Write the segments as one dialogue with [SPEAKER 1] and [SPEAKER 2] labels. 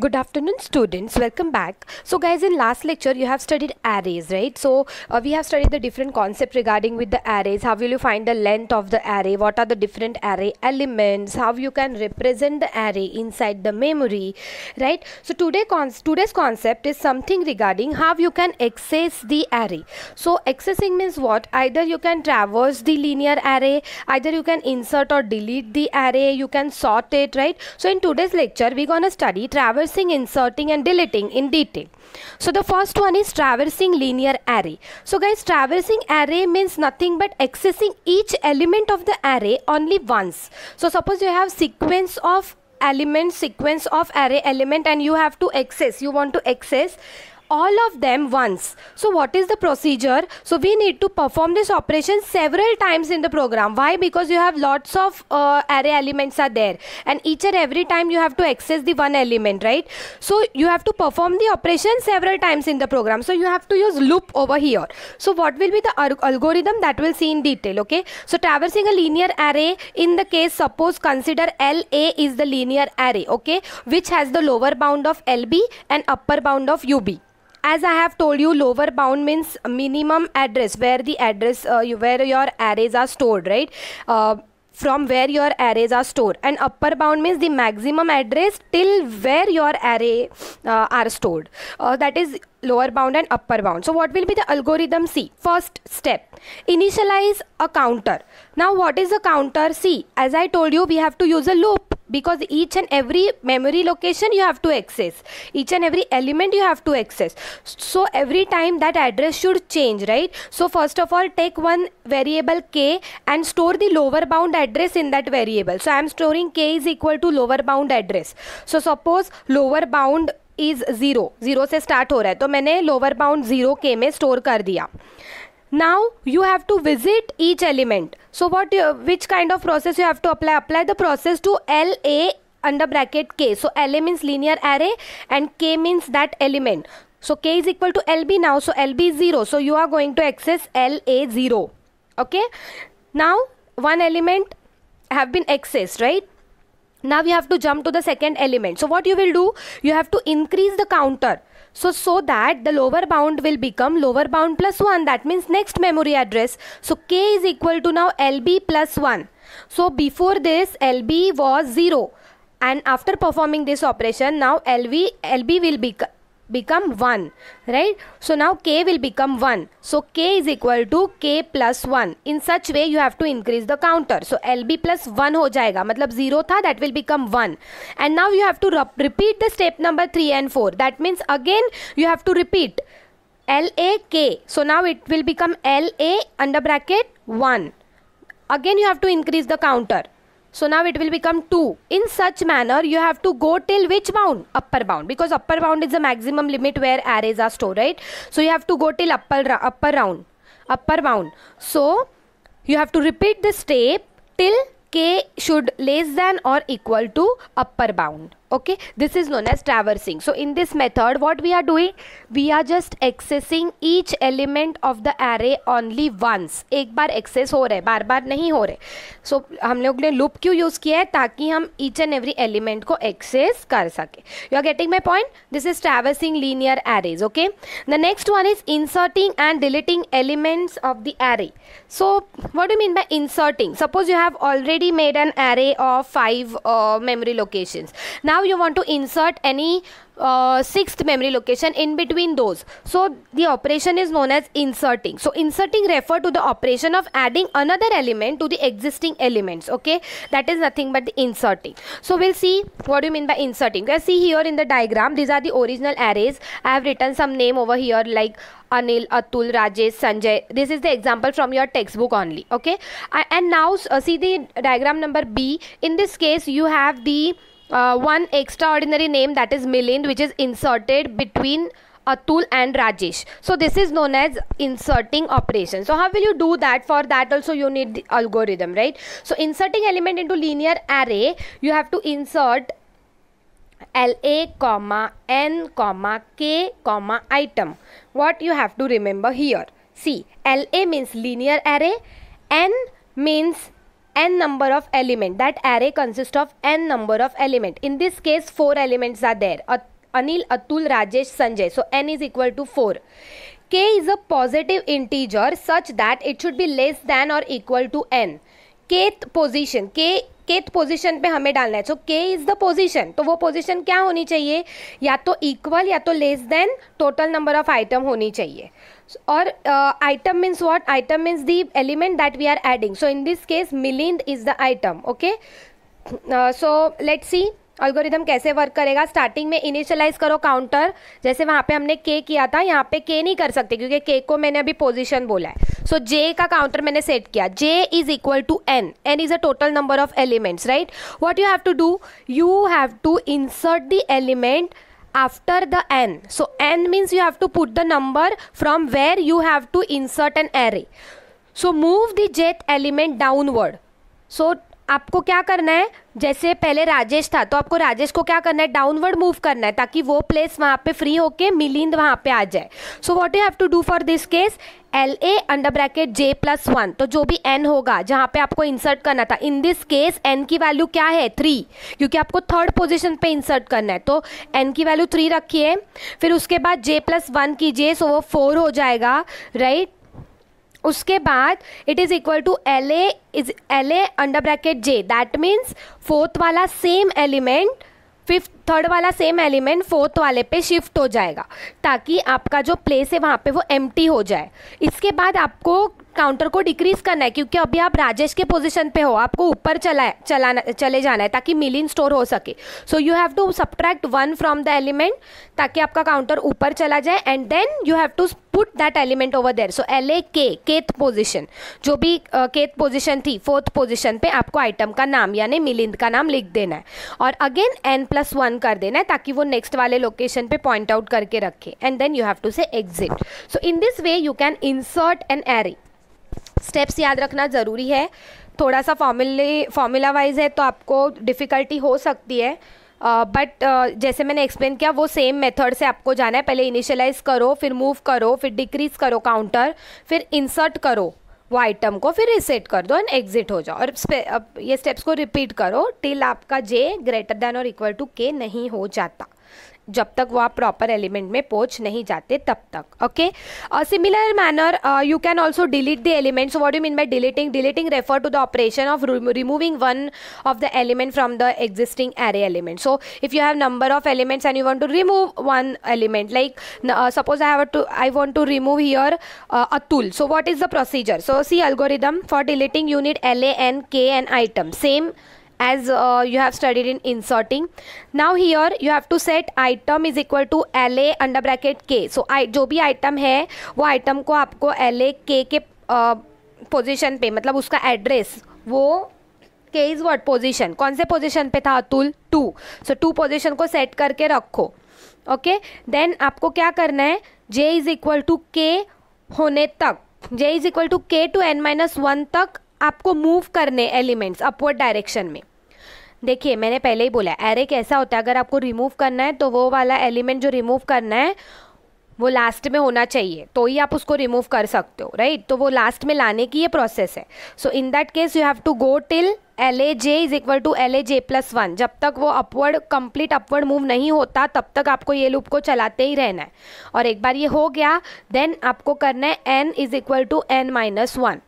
[SPEAKER 1] good afternoon students welcome back so guys in last lecture you have studied arrays right so uh, we have studied the different concept regarding with the arrays how will you find the length of the array what are the different array elements how you can represent the array inside the memory right so today con today's concept is something regarding how you can access the array so accessing means what either you can traverse the linear array either you can insert or delete the array you can sort it right so in today's lecture we're gonna study traverse traversing, inserting and deleting in detail. So the first one is traversing linear array. So guys traversing array means nothing but accessing each element of the array only once. So suppose you have sequence of element sequence of array element and you have to access you want to access all of them once. So what is the procedure? So we need to perform this operation several times in the program. Why? Because you have lots of uh, array elements are there and each and every time you have to access the one element, right? So you have to perform the operation several times in the program. So you have to use loop over here. So what will be the algorithm that we'll see in detail, okay? So traversing a linear array in the case suppose consider LA is the linear array, okay? Which has the lower bound of LB and upper bound of UB as I have told you lower bound means minimum address where the address uh, you, where your arrays are stored right uh, from where your arrays are stored and upper bound means the maximum address till where your array uh, are stored uh, that is lower bound and upper bound so what will be the algorithm c first step initialize a counter now what is a counter c as i told you we have to use a loop because each and every memory location you have to access each and every element you have to access so every time that address should change right so first of all take one variable k and store the lower bound address in that variable so i am storing k is equal to lower bound address so suppose lower bound is zero zero से start हो रहा है तो मैंने lower bound zero के में store कर दिया now you have to visit each element so what you, which kind of process you have to apply apply the process to la under bracket k so la means linear array and k means that element so k is equal to lb now so lb is 0 so you are going to access la 0 okay now one element have been accessed right now we have to jump to the second element so what you will do you have to increase the counter so so that the lower bound will become lower bound plus 1 that means next memory address so k is equal to now lb plus 1 so before this lb was 0 and after performing this operation now lv lb will become become 1 right so now k will become 1 so k is equal to k plus 1 in such way you have to increase the counter so lb plus 1 ho jayega matlab 0 tha that will become 1 and now you have to repeat the step number 3 and 4 that means again you have to repeat LAK. So now it will become LA under bracket 1. Again you have to increase the counter. So now it will become 2. In such manner, you have to go till which bound? Upper bound. Because upper bound is the maximum limit where arrays are stored, right? So you have to go till upper, upper round, upper bound. So you have to repeat the step till k should less than or equal to upper bound okay this is known as traversing so in this method what we are doing we are just accessing each element of the array only once एक बार access हो रहे बार बार नहीं हो रहे so, हम लोग ने loop क्यों यूज़ किया है ताकि हम each and every element को एक्सेस कर सके You are getting my point? This is traversing linear arrays. Okay. The next one is inserting and deleting elements of the array so what do you mean by inserting suppose you have already made an array of five uh, memory locations now now you want to insert any uh, sixth memory location in between those so the operation is known as inserting so inserting refer to the operation of adding another element to the existing elements okay that is nothing but the inserting so we'll see what do you mean by inserting you see here in the diagram these are the original arrays i have written some name over here like Anil, Atul, Rajesh, Sanjay. This is the example from your textbook only. Okay. and now uh, see the diagram number B. In this case, you have the uh, one extraordinary name that is Milind which is inserted between Atul and Rajesh. So this is known as inserting operation. So how will you do that? For that also you need the algorithm, right? So inserting element into linear array, you have to insert LA, comma, N, comma, K, comma, item. What you have to remember here? See, LA means linear array, N means n number of element that array consists of n number of element in this case four elements are there At anil atul rajesh sanjay so n is equal to 4 k is a positive integer such that it should be less than or equal to n kth position के kth position पे हमें डालना है सो के is the position तो वो position क्या होनी चाहिए या तो इक्वल या तो less than total number of item होनी चाहिए और item means what item means the element that we are adding so in this case Milind is the item okay so let see algorithm कैसे वर्क करेगा starting में initialize करो counter जैसे वहाँ पे हमने के किया था यहाँ पे के नहीं कर सकते क्योंकि के को मैंने अभी पोजीशन बोला है सो so, जे का काउंटर मैंने सेट किया J is equal to N N is a total number of elements right what you have to do you have to insert the element after the n so n means you have to put the number from where you have to insert an array so move the jth element downward so आपको क्या करना है जैसे पहले राजेश था तो आपको राजेश को क्या करना है डाउनवर्ड मूव करना है ताकि वो प्लेस वहाँ पे फ्री होके मिलिंद वहाँ पे आ जाए so what you have to do for this case L A under bracket J plus one तो जो भी एन होगा जहाँ पे आपको इंसर्ट करना था इन दिस केस एन की वैल्यू क्या है थ्री क्योंकि आपको थर्ड पोजिशन पर इंसर्ट करना है तो एन की वैल्यू थ्री रखिए फिर उसके बाद जे प्लस वन कीजिए सो वो फोर हो जाएगा राइट right? उसके बाद it is equal to L A is L A under bracket J that means fourth वाला सेम एलिमेंट फिफ्थ थर्ड वाला सेम एलिमेंट फोर्थ वाले पे शिफ्ट हो जाएगा ताकि आपका जो प्लेस है वहाँ पे वो एम हो जाए इसके बाद आपको काउंटर को डिक्रीज करना है क्योंकि अभी आप राजेश के पोजीशन पे हो आपको ऊपर चला है चलाना चले जाना है ताकि मिलिन स्टोर हो सके so you have to subtract one from the element ताकि आपका काउंटर ऊपर चला जाए and then you have to put that element over there so L A के केथ पोजिशन जो भी केथ पोजिशन थी फोर्थ पोजिशन पे आपको आइटम का नाम यानी मिलिंद का नाम लिख देना है और again N plus one on कर देना है ताकि वो नेक्स्ट वाले लोकेशन पे पॉइंट आउट करके रखे and then you have to say exit so in this way you can insert an array steps याद रखना ज़रूरी है थोड़ा सा फॉर्मूले फॉर्मूला वाइज है तो आपको डिफ़िकल्टी हो सकती है बट uh, uh, जैसे मैंने एक्सप्लेन किया वो सेम मेथड से आपको जाना है पहले इनिशियलाइज करो फिर मूव करो फिर डिक्रीज करो काउंटर फिर इंसर्ट करो वो आइटम को फिर रिसेट कर दो एंड एग्जिट हो जाओ और ये स्टेप्स को रिपीट करो टिल आपका जे ग्रेटर देन और इक्वल टू के नहीं हो जाता जब तक वो आप प्रॉपर एलिमेंट में पहुंच नहीं जाते तब तक okay similar manner you can also delete the element so what you mean by deleting deleting refer to the operation of removing one of the element from the existing array element so if you have number of elements and you want to remove one element like suppose I have to I want to remove here Atul so what is the procedure so see algorithm for deleting unit L A N K N item same as uh, you have studied in inserting now here you have to set item is equal to la under bracket k so I, जो भी item है वो item को आपको la k के position uh, पे मतलब उसका एड्रेस वो के इज़ वर्ड पोजिशन कौन से पोजिशन पे था Atul two so two position को सेट करके रखो ओके देन आपको क्या करना है जे इज इक्वल टू के होने तक J is equal to K to N minus one तक आपको मूव करने एलिमेंट्स अपवर्ड डायरेक्शन में देखिए मैंने पहले ही बोला एरे कैसा होता है अगर आपको रिमूव करना है तो वो वाला एलिमेंट जो रिमूव करना है वो लास्ट में होना चाहिए तो ही आप उसको रिमूव कर सकते हो राइट तो वो लास्ट में लाने की ये प्रोसेस है so in that case you have to go till L A J is equal to L A J plus one जब तक वो अपवर्ड कंप्लीट अपवर्ड मूव नहीं होता तब तक आपको ये लूप को चलाते ही रहना है और एक बार ये हो गया देन आपको करना है N is equal to N minus one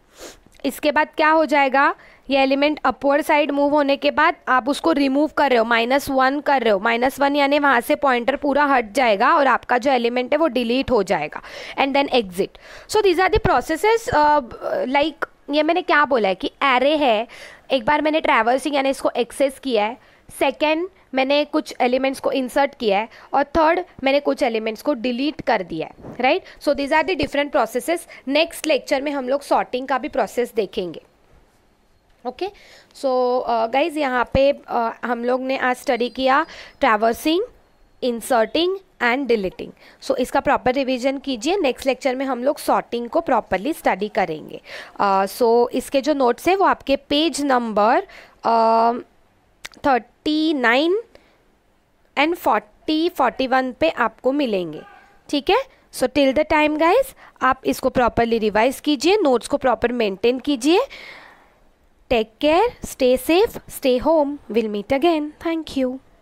[SPEAKER 1] इसके बाद क्या हो जाएगा ये एलिमेंट अपवर्ड साइड मूव होने के बाद आप उसको रिमूव कर रहे हो माइनस वन कर रहे हो माइनस वन यानी वहाँ से पॉइंटर पूरा हट जाएगा और आपका जो एलिमेंट है वो डिलीट हो जाएगा and then exit so these are the processes like ये मैंने क्या बोला है कि एरे है एक बार मैंने ट्रैवर्सिंग यानी इसको एक्सेस किया है सेकेंड मैंने कुछ एलिमेंट्स को इंसर्ट किया है और थर्ड मैंने कुछ एलिमेंट्स को डिलीट कर दिया है right so these are the different processes next lecture में हम लोग सॉर्टिंग का भी प्रोसेस देखेंगे ओके सो गाइज यहाँ पे uh, हम लोग ने आज स्टडी किया traversing inserting and deleting so इसका प्रॉपर रिवीजन कीजिए नेक्स्ट लेक्चर में हम लोग सॉर्टिंग को प्रॉपरली स्टडी करेंगे सो uh, so इसके जो नोट्स हैं वो आपके page number thirty nine and forty forty one पे आपको मिलेंगे ठीक है so till the time guys आप इसको प्रॉपरली रिवाइज कीजिए नोट्स को प्रॉपर मेंटेन कीजिए Take care, stay safe, stay home. We'll meet again. Thank you.